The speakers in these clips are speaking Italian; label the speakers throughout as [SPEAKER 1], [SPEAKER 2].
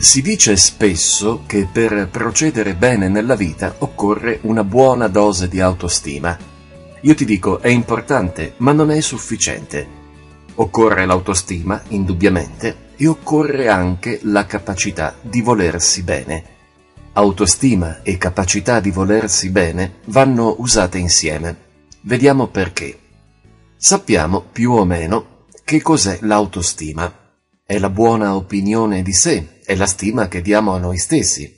[SPEAKER 1] Si dice spesso che per procedere bene nella vita occorre una buona dose di autostima. Io ti dico, è importante, ma non è sufficiente. Occorre l'autostima, indubbiamente, e occorre anche la capacità di volersi bene. Autostima e capacità di volersi bene vanno usate insieme. Vediamo perché. Sappiamo più o meno che cos'è l'autostima. È la buona opinione di sé, è la stima che diamo a noi stessi.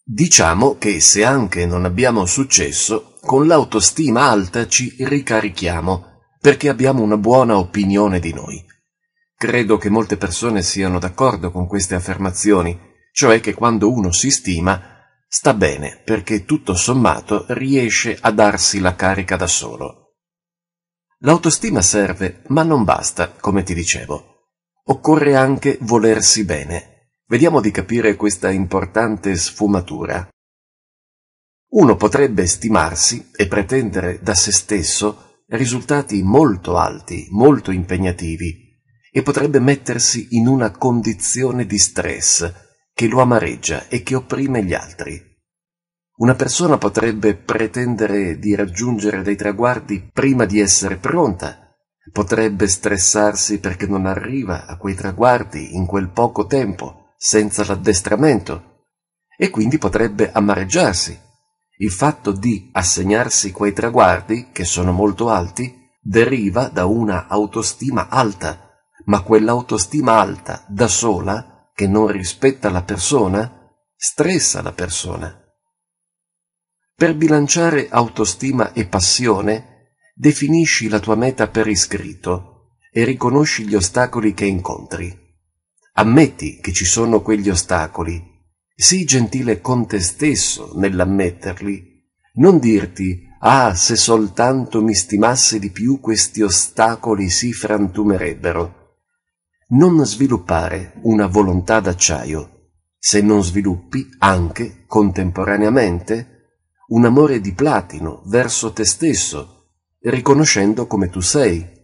[SPEAKER 1] Diciamo che se anche non abbiamo successo, con l'autostima alta ci ricarichiamo perché abbiamo una buona opinione di noi. Credo che molte persone siano d'accordo con queste affermazioni, cioè che quando uno si stima, sta bene perché tutto sommato riesce a darsi la carica da solo. L'autostima serve, ma non basta, come ti dicevo. Occorre anche volersi bene Vediamo di capire questa importante sfumatura. Uno potrebbe stimarsi e pretendere da se stesso risultati molto alti, molto impegnativi, e potrebbe mettersi in una condizione di stress che lo amareggia e che opprime gli altri. Una persona potrebbe pretendere di raggiungere dei traguardi prima di essere pronta, potrebbe stressarsi perché non arriva a quei traguardi in quel poco tempo, senza l'addestramento e quindi potrebbe amareggiarsi. Il fatto di assegnarsi quei traguardi, che sono molto alti, deriva da una autostima alta, ma quell'autostima alta da sola, che non rispetta la persona, stressa la persona. Per bilanciare autostima e passione, definisci la tua meta per iscritto e riconosci gli ostacoli che incontri. Ammetti che ci sono quegli ostacoli, sii gentile con te stesso nell'ammetterli, non dirti Ah, se soltanto mi stimasse di più questi ostacoli si frantumerebbero. Non sviluppare una volontà d'acciaio, se non sviluppi anche contemporaneamente un amore di platino verso te stesso, riconoscendo come tu sei,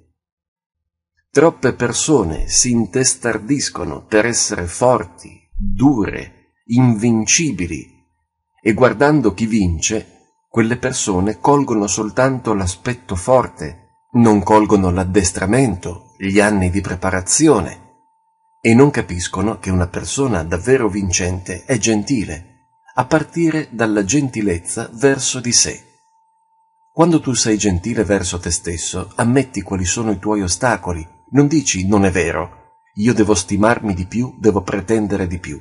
[SPEAKER 1] Troppe persone si intestardiscono per essere forti, dure, invincibili e guardando chi vince, quelle persone colgono soltanto l'aspetto forte, non colgono l'addestramento, gli anni di preparazione e non capiscono che una persona davvero vincente è gentile, a partire dalla gentilezza verso di sé. Quando tu sei gentile verso te stesso, ammetti quali sono i tuoi ostacoli non dici non è vero, io devo stimarmi di più, devo pretendere di più.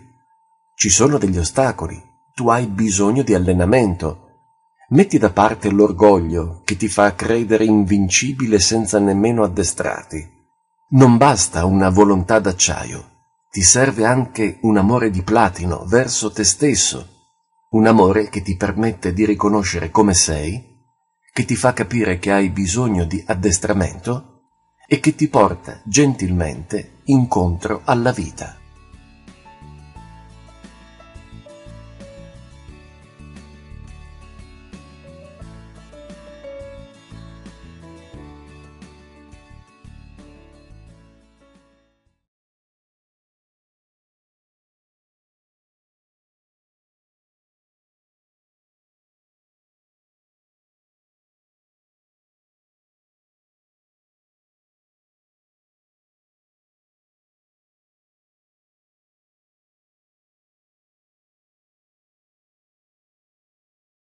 [SPEAKER 1] Ci sono degli ostacoli, tu hai bisogno di allenamento. Metti da parte l'orgoglio che ti fa credere invincibile senza nemmeno addestrati. Non basta una volontà d'acciaio, ti serve anche un amore di platino verso te stesso, un amore che ti permette di riconoscere come sei, che ti fa capire che hai bisogno di addestramento e che ti porta gentilmente incontro alla vita.